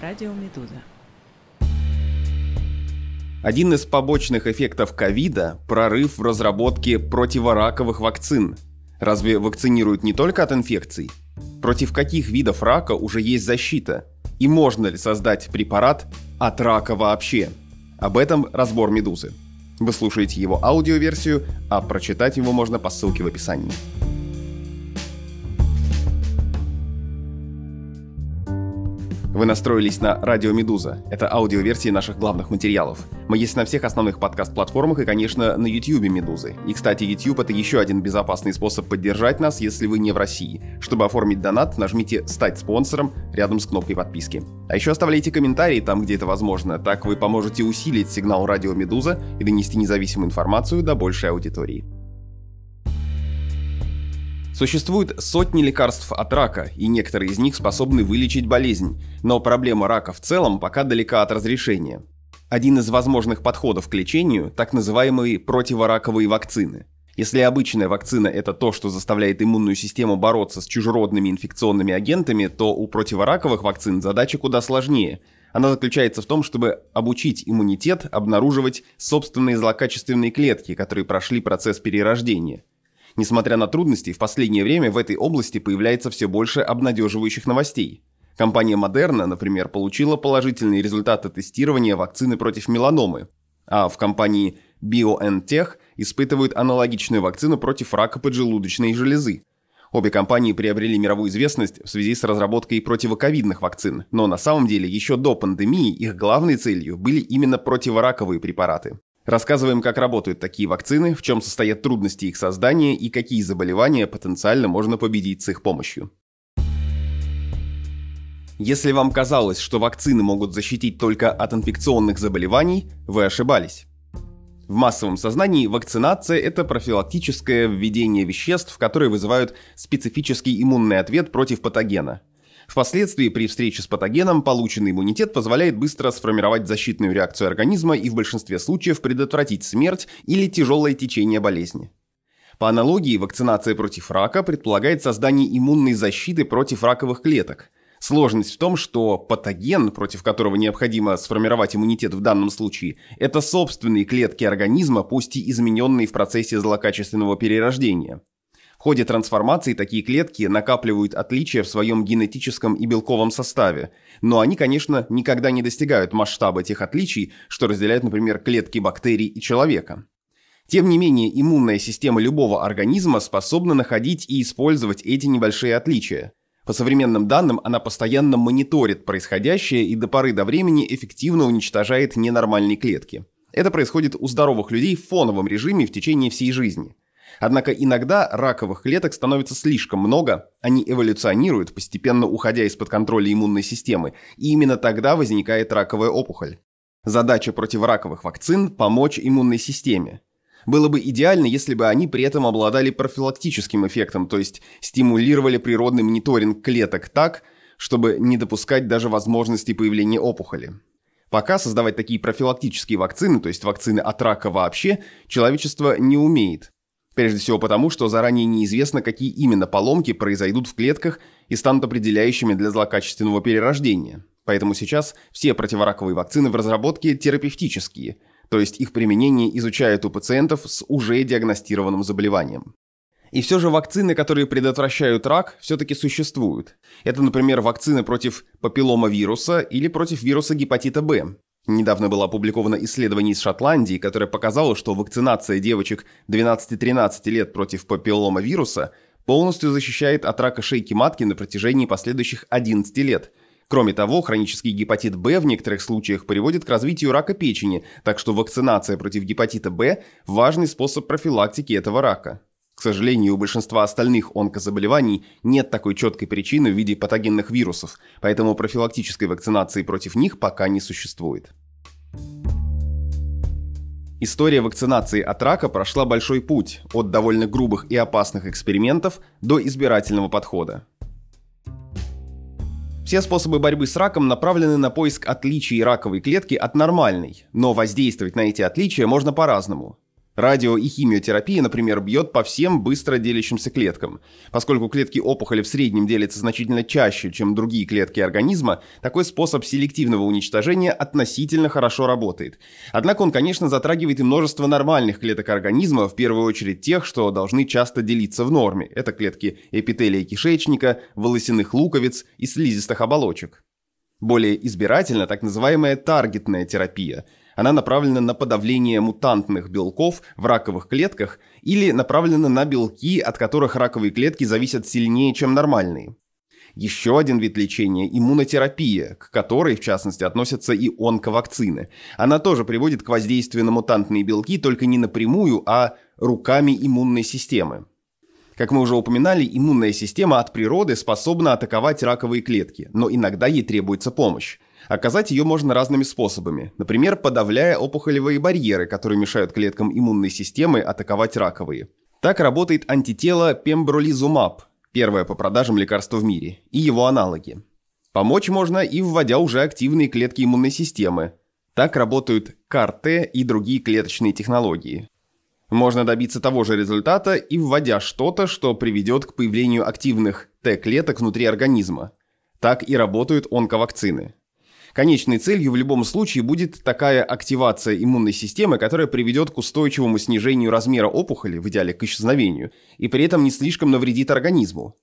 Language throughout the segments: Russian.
Радио «Медуза». Один из побочных эффектов ковида – прорыв в разработке противораковых вакцин. Разве вакцинируют не только от инфекций? Против каких видов рака уже есть защита? И можно ли создать препарат от рака вообще? Об этом разбор «Медузы». Вы слушаете его аудиоверсию, а прочитать его можно по ссылке в описании. Вы настроились на «Радио Медуза». Это аудиоверсии наших главных материалов. Мы есть на всех основных подкаст-платформах и, конечно, на YouTube «Медузы». И, кстати, YouTube — это еще один безопасный способ поддержать нас, если вы не в России. Чтобы оформить донат, нажмите «Стать спонсором» рядом с кнопкой подписки. А еще оставляйте комментарии там, где это возможно. Так вы поможете усилить сигнал «Радио Медуза» и донести независимую информацию до большей аудитории. Существует сотни лекарств от рака, и некоторые из них способны вылечить болезнь, но проблема рака в целом пока далека от разрешения. Один из возможных подходов к лечению – так называемые противораковые вакцины. Если обычная вакцина – это то, что заставляет иммунную систему бороться с чужеродными инфекционными агентами, то у противораковых вакцин задача куда сложнее. Она заключается в том, чтобы обучить иммунитет обнаруживать собственные злокачественные клетки, которые прошли процесс перерождения. Несмотря на трудности, в последнее время в этой области появляется все больше обнадеживающих новостей. Компания Moderna, например, получила положительные результаты тестирования вакцины против меланомы, а в компании BioNTech испытывают аналогичную вакцину против рака поджелудочной железы. Обе компании приобрели мировую известность в связи с разработкой противоковидных вакцин, но на самом деле еще до пандемии их главной целью были именно противораковые препараты. Рассказываем, как работают такие вакцины, в чем состоят трудности их создания и какие заболевания потенциально можно победить с их помощью. Если вам казалось, что вакцины могут защитить только от инфекционных заболеваний, вы ошибались. В массовом сознании вакцинация – это профилактическое введение веществ, которые вызывают специфический иммунный ответ против патогена – Впоследствии при встрече с патогеном полученный иммунитет позволяет быстро сформировать защитную реакцию организма и в большинстве случаев предотвратить смерть или тяжелое течение болезни. По аналогии, вакцинация против рака предполагает создание иммунной защиты против раковых клеток. Сложность в том, что патоген, против которого необходимо сформировать иммунитет в данном случае, это собственные клетки организма, пусть и измененные в процессе злокачественного перерождения – в ходе трансформации такие клетки накапливают отличия в своем генетическом и белковом составе, но они, конечно, никогда не достигают масштаба тех отличий, что разделяют, например, клетки бактерий и человека. Тем не менее, иммунная система любого организма способна находить и использовать эти небольшие отличия. По современным данным, она постоянно мониторит происходящее и до поры до времени эффективно уничтожает ненормальные клетки. Это происходит у здоровых людей в фоновом режиме в течение всей жизни. Однако иногда раковых клеток становится слишком много, они эволюционируют, постепенно уходя из-под контроля иммунной системы, и именно тогда возникает раковая опухоль. Задача противораковых вакцин – помочь иммунной системе. Было бы идеально, если бы они при этом обладали профилактическим эффектом, то есть стимулировали природный мониторинг клеток так, чтобы не допускать даже возможности появления опухоли. Пока создавать такие профилактические вакцины, то есть вакцины от рака вообще, человечество не умеет. Прежде всего потому, что заранее неизвестно, какие именно поломки произойдут в клетках и станут определяющими для злокачественного перерождения. Поэтому сейчас все противораковые вакцины в разработке терапевтические, то есть их применение изучают у пациентов с уже диагностированным заболеванием. И все же вакцины, которые предотвращают рак, все-таки существуют. Это, например, вакцины против папилломавируса или против вируса гепатита Б. Недавно было опубликовано исследование из Шотландии, которое показало, что вакцинация девочек 12-13 лет против папиллома вируса полностью защищает от рака шейки матки на протяжении последующих 11 лет. Кроме того, хронический гепатит Б в некоторых случаях приводит к развитию рака печени, так что вакцинация против гепатита Б – важный способ профилактики этого рака. К сожалению, у большинства остальных онкозаболеваний нет такой четкой причины в виде патогенных вирусов, поэтому профилактической вакцинации против них пока не существует. История вакцинации от рака прошла большой путь от довольно грубых и опасных экспериментов до избирательного подхода. Все способы борьбы с раком направлены на поиск отличий раковой клетки от нормальной, но воздействовать на эти отличия можно по-разному. Радио и химиотерапия, например, бьет по всем быстро делящимся клеткам. Поскольку клетки опухоли в среднем делятся значительно чаще, чем другие клетки организма, такой способ селективного уничтожения относительно хорошо работает. Однако он, конечно, затрагивает и множество нормальных клеток организма, в первую очередь тех, что должны часто делиться в норме. Это клетки эпителия кишечника, волосяных луковиц и слизистых оболочек. Более избирательно так называемая таргетная терапия – она направлена на подавление мутантных белков в раковых клетках или направлена на белки, от которых раковые клетки зависят сильнее, чем нормальные. Еще один вид лечения – иммунотерапия, к которой, в частности, относятся и онковакцины. Она тоже приводит к воздействию на мутантные белки, только не напрямую, а руками иммунной системы. Как мы уже упоминали, иммунная система от природы способна атаковать раковые клетки, но иногда ей требуется помощь. Оказать ее можно разными способами, например, подавляя опухолевые барьеры, которые мешают клеткам иммунной системы атаковать раковые. Так работает антитело пембролизумаб, первое по продажам лекарство в мире, и его аналоги. Помочь можно и вводя уже активные клетки иммунной системы. Так работают кар и другие клеточные технологии. Можно добиться того же результата и вводя что-то, что приведет к появлению активных Т-клеток внутри организма. Так и работают онковакцины. Конечной целью в любом случае будет такая активация иммунной системы, которая приведет к устойчивому снижению размера опухоли, в идеале к исчезновению, и при этом не слишком навредит организму.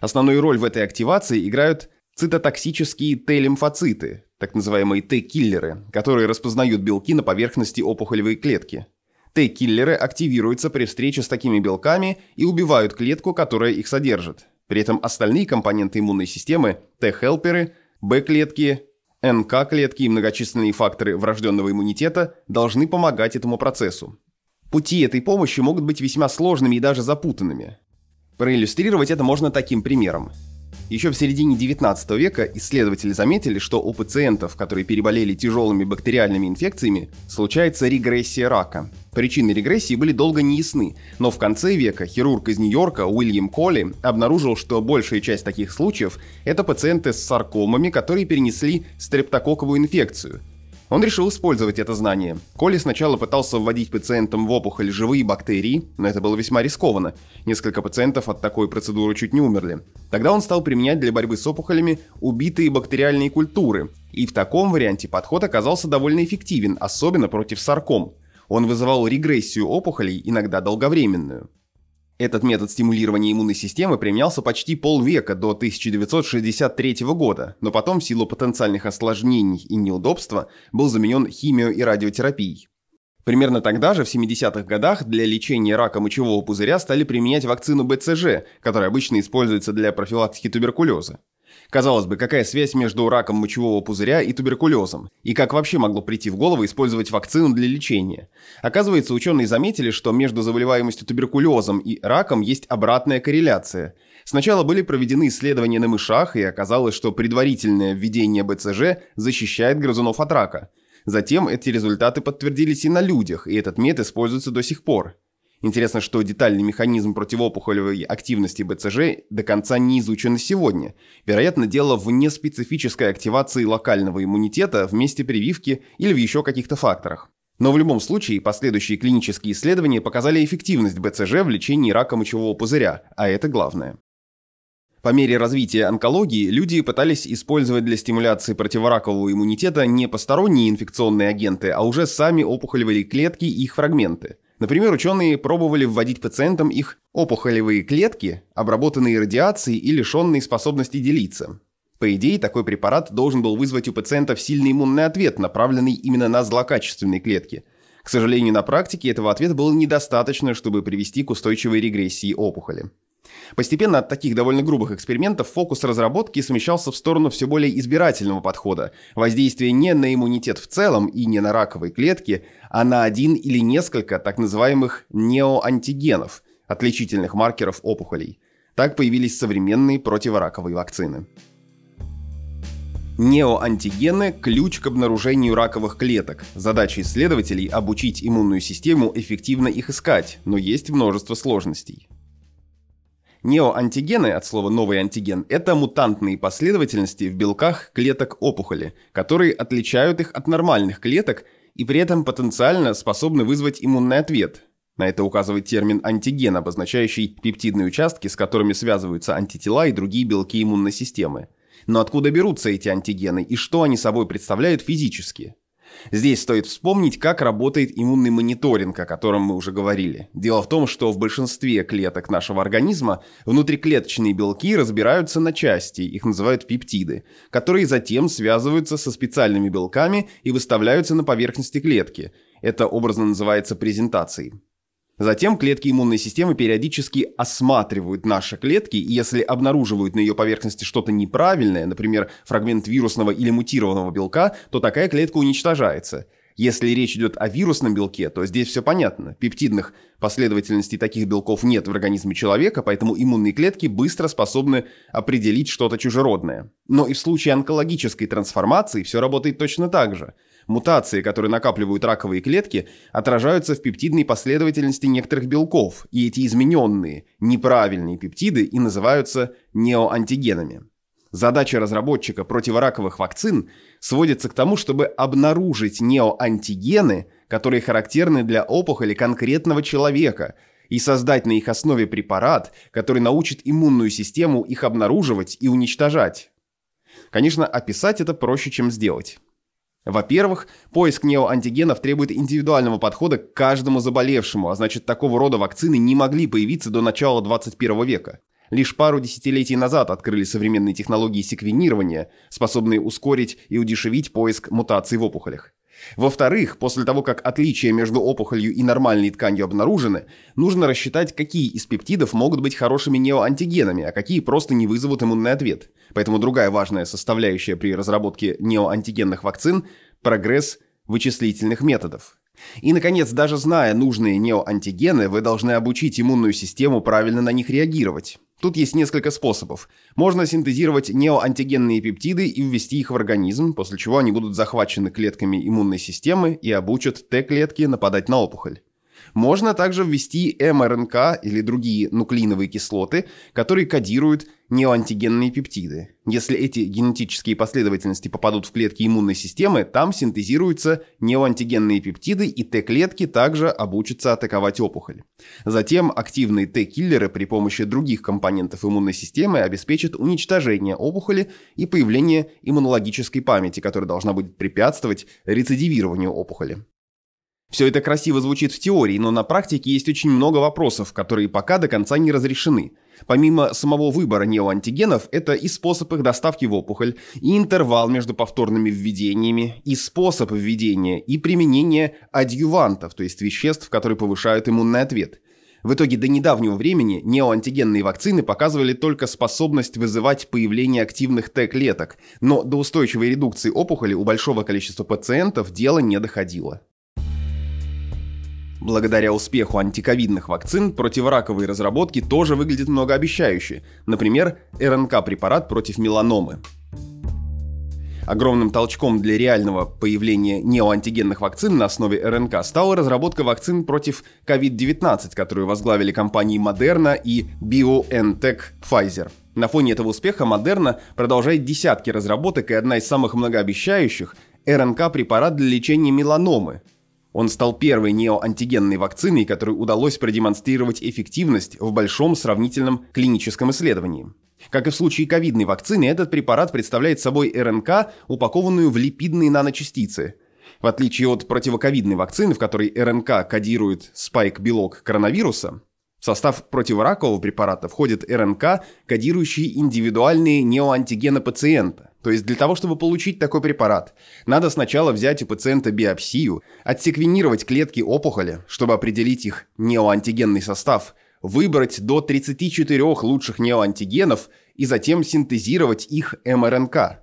Основную роль в этой активации играют цитотоксические Т-лимфоциты, так называемые Т-киллеры, которые распознают белки на поверхности опухолевой клетки. Т-киллеры активируются при встрече с такими белками и убивают клетку, которая их содержит. При этом остальные компоненты иммунной системы, Т-хелперы, Б-клетки, НК-клетки и многочисленные факторы врожденного иммунитета должны помогать этому процессу. Пути этой помощи могут быть весьма сложными и даже запутанными. Проиллюстрировать это можно таким примером – еще в середине 19 века исследователи заметили, что у пациентов, которые переболели тяжелыми бактериальными инфекциями, случается регрессия рака. Причины регрессии были долго неясны, но в конце века хирург из Нью-Йорка Уильям Колли обнаружил, что большая часть таких случаев – это пациенты с саркомами, которые перенесли стрептококковую инфекцию – он решил использовать это знание. Коли сначала пытался вводить пациентам в опухоль живые бактерии, но это было весьма рискованно. Несколько пациентов от такой процедуры чуть не умерли. Тогда он стал применять для борьбы с опухолями убитые бактериальные культуры. И в таком варианте подход оказался довольно эффективен, особенно против сарком. Он вызывал регрессию опухолей, иногда долговременную. Этот метод стимулирования иммунной системы применялся почти полвека до 1963 года, но потом в силу потенциальных осложнений и неудобства был заменен химио- и радиотерапией. Примерно тогда же, в 70-х годах, для лечения рака мочевого пузыря стали применять вакцину БЦЖ, которая обычно используется для профилактики туберкулеза. Казалось бы, какая связь между раком мочевого пузыря и туберкулезом? И как вообще могло прийти в голову использовать вакцину для лечения? Оказывается, ученые заметили, что между заболеваемостью туберкулезом и раком есть обратная корреляция. Сначала были проведены исследования на мышах, и оказалось, что предварительное введение БЦЖ защищает грызунов от рака. Затем эти результаты подтвердились и на людях, и этот метод используется до сих пор. Интересно, что детальный механизм противоопухолевой активности БЦЖ до конца не изучен сегодня. Вероятно, дело в неспецифической активации локального иммунитета в месте прививки или в еще каких-то факторах. Но в любом случае, последующие клинические исследования показали эффективность БЦЖ в лечении рака мочевого пузыря, а это главное. По мере развития онкологии люди пытались использовать для стимуляции противоракового иммунитета не посторонние инфекционные агенты, а уже сами опухолевые клетки и их фрагменты. Например, ученые пробовали вводить пациентам их опухолевые клетки, обработанные радиацией и лишенные способности делиться. По идее, такой препарат должен был вызвать у пациентов сильный иммунный ответ, направленный именно на злокачественные клетки. К сожалению, на практике этого ответа было недостаточно, чтобы привести к устойчивой регрессии опухоли. Постепенно от таких довольно грубых экспериментов фокус разработки смещался в сторону все более избирательного подхода, воздействие не на иммунитет в целом и не на раковые клетки, а на один или несколько так называемых неоантигенов, отличительных маркеров опухолей. Так появились современные противораковые вакцины. Неоантигены – ключ к обнаружению раковых клеток. Задача исследователей – обучить иммунную систему эффективно их искать, но есть множество сложностей. Неоантигены, от слова «новый антиген», это мутантные последовательности в белках клеток опухоли, которые отличают их от нормальных клеток и при этом потенциально способны вызвать иммунный ответ. На это указывает термин «антиген», обозначающий пептидные участки, с которыми связываются антитела и другие белки иммунной системы. Но откуда берутся эти антигены и что они собой представляют физически? Здесь стоит вспомнить, как работает иммунный мониторинг, о котором мы уже говорили. Дело в том, что в большинстве клеток нашего организма внутриклеточные белки разбираются на части, их называют пептиды, которые затем связываются со специальными белками и выставляются на поверхности клетки. Это образно называется презентацией. Затем клетки иммунной системы периодически осматривают наши клетки, и если обнаруживают на ее поверхности что-то неправильное, например, фрагмент вирусного или мутированного белка, то такая клетка уничтожается. Если речь идет о вирусном белке, то здесь все понятно. Пептидных последовательностей таких белков нет в организме человека, поэтому иммунные клетки быстро способны определить что-то чужеродное. Но и в случае онкологической трансформации все работает точно так же – Мутации, которые накапливают раковые клетки, отражаются в пептидной последовательности некоторых белков, и эти измененные, неправильные пептиды и называются неоантигенами. Задача разработчика противораковых вакцин сводится к тому, чтобы обнаружить неоантигены, которые характерны для опухоли конкретного человека, и создать на их основе препарат, который научит иммунную систему их обнаруживать и уничтожать. Конечно, описать это проще, чем сделать. Во-первых, поиск неоантигенов требует индивидуального подхода к каждому заболевшему, а значит такого рода вакцины не могли появиться до начала 21 века. Лишь пару десятилетий назад открыли современные технологии секвенирования, способные ускорить и удешевить поиск мутаций в опухолях. Во-вторых, после того, как отличия между опухолью и нормальной тканью обнаружены, нужно рассчитать, какие из пептидов могут быть хорошими неоантигенами, а какие просто не вызовут иммунный ответ. Поэтому другая важная составляющая при разработке неоантигенных вакцин – прогресс вычислительных методов. И, наконец, даже зная нужные неоантигены, вы должны обучить иммунную систему правильно на них реагировать. Тут есть несколько способов. Можно синтезировать неоантигенные пептиды и ввести их в организм, после чего они будут захвачены клетками иммунной системы и обучат Т-клетки нападать на опухоль. Можно также ввести мРНК или другие нуклеиновые кислоты, которые кодируют неоантигенные пептиды. Если эти генетические последовательности попадут в клетки иммунной системы, там синтезируются неоантигенные пептиды, и Т-клетки также обучатся атаковать опухоль. Затем активные Т-киллеры при помощи других компонентов иммунной системы обеспечат уничтожение опухоли и появление иммунологической памяти, которая должна будет препятствовать рецидивированию опухоли. Все это красиво звучит в теории, но на практике есть очень много вопросов, которые пока до конца не разрешены. Помимо самого выбора неоантигенов, это и способ их доставки в опухоль, и интервал между повторными введениями, и способ введения, и применение адъювантов, то есть веществ, которые повышают иммунный ответ. В итоге до недавнего времени неоантигенные вакцины показывали только способность вызывать появление активных Т-клеток, но до устойчивой редукции опухоли у большого количества пациентов дело не доходило. Благодаря успеху антиковидных вакцин противораковые разработки тоже выглядят многообещающе. Например, РНК-препарат против меланомы. Огромным толчком для реального появления неоантигенных вакцин на основе РНК стала разработка вакцин против COVID-19, которую возглавили компании Moderna и BioNTech Pfizer. На фоне этого успеха Moderna продолжает десятки разработок, и одна из самых многообещающих – РНК-препарат для лечения меланомы, он стал первой неоантигенной вакциной, которой удалось продемонстрировать эффективность в большом сравнительном клиническом исследовании. Как и в случае ковидной вакцины, этот препарат представляет собой РНК, упакованную в липидные наночастицы. В отличие от противоковидной вакцины, в которой РНК кодирует спайк-белок коронавируса, в состав противоракового препарата входит РНК, кодирующий индивидуальные неоантигены пациента. То есть для того, чтобы получить такой препарат, надо сначала взять у пациента биопсию, отсеквенировать клетки опухоли, чтобы определить их неоантигенный состав, выбрать до 34 лучших неоантигенов и затем синтезировать их МРНК.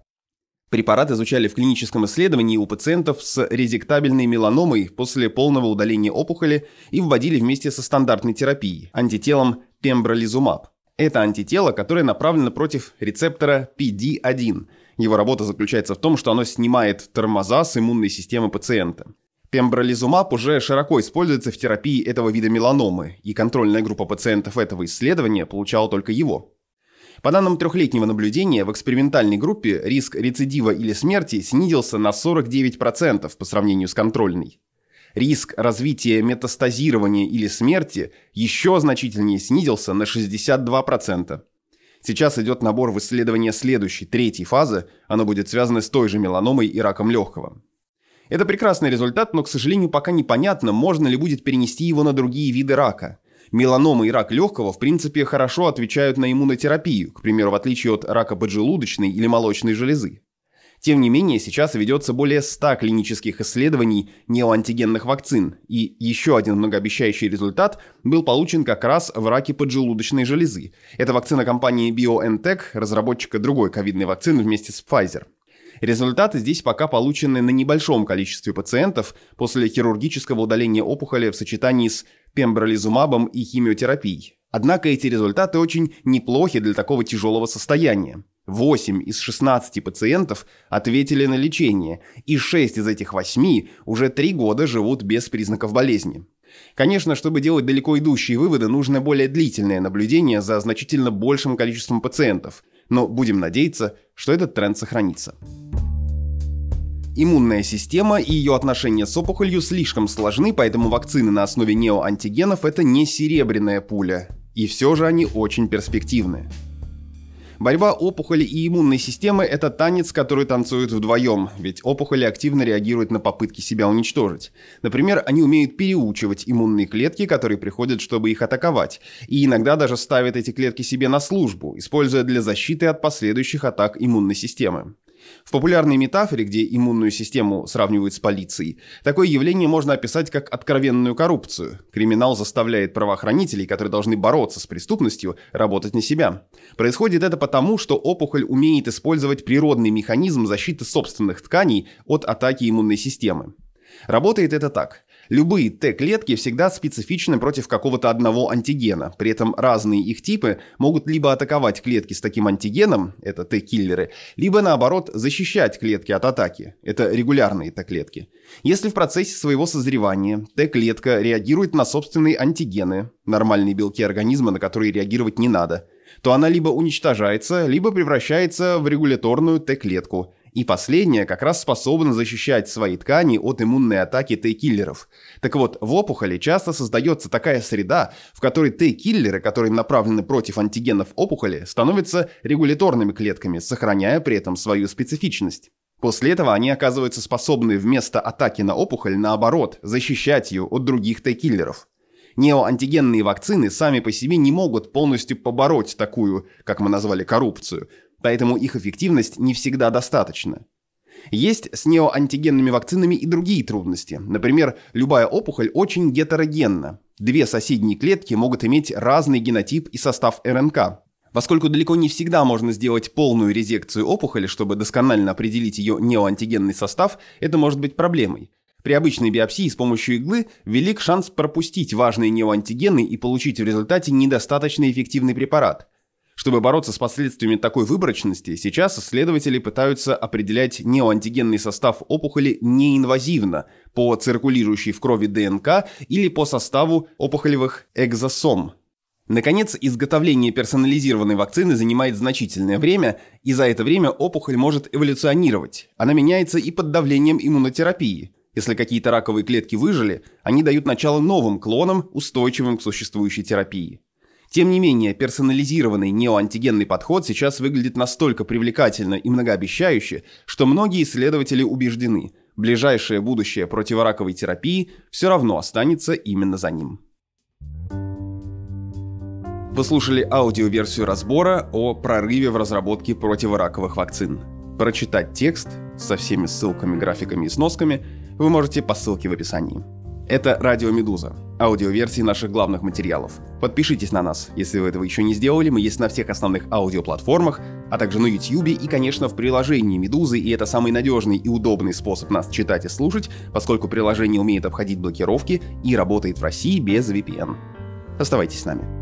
Препарат изучали в клиническом исследовании у пациентов с резектабельной меланомой после полного удаления опухоли и вводили вместе со стандартной терапией – антителом пембролизумаб. Это антитело, которое направлено против рецептора PD-1, его работа заключается в том, что оно снимает тормоза с иммунной системы пациента. Пембролизумаб уже широко используется в терапии этого вида меланомы, и контрольная группа пациентов этого исследования получала только его. По данным трехлетнего наблюдения, в экспериментальной группе риск рецидива или смерти снизился на 49% по сравнению с контрольной. Риск развития метастазирования или смерти еще значительнее снизился на 62%. Сейчас идет набор в исследование следующей, третьей фазы, оно будет связано с той же меланомой и раком легкого. Это прекрасный результат, но, к сожалению, пока непонятно, можно ли будет перенести его на другие виды рака. Меланома и рак легкого, в принципе, хорошо отвечают на иммунотерапию, к примеру, в отличие от рака поджелудочной или молочной железы. Тем не менее, сейчас ведется более 100 клинических исследований неоантигенных вакцин, и еще один многообещающий результат был получен как раз в раке поджелудочной железы. Это вакцина компании BioNTech, разработчика другой ковидной вакцины вместе с Pfizer. Результаты здесь пока получены на небольшом количестве пациентов после хирургического удаления опухоли в сочетании с пембролизумабом и химиотерапией. Однако эти результаты очень неплохи для такого тяжелого состояния. 8 из 16 пациентов ответили на лечение, и 6 из этих 8 уже 3 года живут без признаков болезни. Конечно, чтобы делать далеко идущие выводы, нужно более длительное наблюдение за значительно большим количеством пациентов, но будем надеяться, что этот тренд сохранится. Иммунная система и ее отношения с опухолью слишком сложны, поэтому вакцины на основе неоантигенов – это не серебряная пуля. И все же они очень перспективны. Борьба опухоли и иммунной системы – это танец, который танцуют вдвоем, ведь опухоли активно реагируют на попытки себя уничтожить. Например, они умеют переучивать иммунные клетки, которые приходят, чтобы их атаковать, и иногда даже ставят эти клетки себе на службу, используя для защиты от последующих атак иммунной системы. В популярной метафоре, где иммунную систему сравнивают с полицией, такое явление можно описать как откровенную коррупцию. Криминал заставляет правоохранителей, которые должны бороться с преступностью, работать на себя. Происходит это потому, что опухоль умеет использовать природный механизм защиты собственных тканей от атаки иммунной системы. Работает это так. Любые Т-клетки всегда специфичны против какого-то одного антигена, при этом разные их типы могут либо атаковать клетки с таким антигеном, это Т-киллеры, либо наоборот защищать клетки от атаки, это регулярные Т-клетки. Если в процессе своего созревания Т-клетка реагирует на собственные антигены, нормальные белки организма, на которые реагировать не надо, то она либо уничтожается, либо превращается в регуляторную Т-клетку – и последняя как раз способна защищать свои ткани от иммунной атаки Т-киллеров. Так вот, в опухоли часто создается такая среда, в которой Т-киллеры, которые направлены против антигенов опухоли, становятся регуляторными клетками, сохраняя при этом свою специфичность. После этого они оказываются способны вместо атаки на опухоль, наоборот, защищать ее от других Т-киллеров. Неоантигенные вакцины сами по себе не могут полностью побороть такую, как мы назвали, коррупцию – поэтому их эффективность не всегда достаточна. Есть с неоантигенными вакцинами и другие трудности. Например, любая опухоль очень гетерогенна. Две соседние клетки могут иметь разный генотип и состав РНК. Поскольку далеко не всегда можно сделать полную резекцию опухоли, чтобы досконально определить ее неоантигенный состав, это может быть проблемой. При обычной биопсии с помощью иглы велик шанс пропустить важные неоантигены и получить в результате недостаточно эффективный препарат – чтобы бороться с последствиями такой выборочности, сейчас исследователи пытаются определять неоантигенный состав опухоли неинвазивно по циркулирующей в крови ДНК или по составу опухолевых экзосом. Наконец, изготовление персонализированной вакцины занимает значительное время, и за это время опухоль может эволюционировать. Она меняется и под давлением иммунотерапии. Если какие-то раковые клетки выжили, они дают начало новым клонам, устойчивым к существующей терапии. Тем не менее, персонализированный неоантигенный подход сейчас выглядит настолько привлекательно и многообещающе, что многие исследователи убеждены, ближайшее будущее противораковой терапии все равно останется именно за ним. Послушали аудиоверсию разбора о прорыве в разработке противораковых вакцин. Прочитать текст со всеми ссылками, графиками и сносками вы можете по ссылке в описании. Это «Радио Медуза», аудиоверсии наших главных материалов. Подпишитесь на нас, если вы этого еще не сделали, мы есть на всех основных аудиоплатформах, а также на YouTube и, конечно, в приложении «Медузы», и это самый надежный и удобный способ нас читать и слушать, поскольку приложение умеет обходить блокировки и работает в России без VPN. Оставайтесь с нами.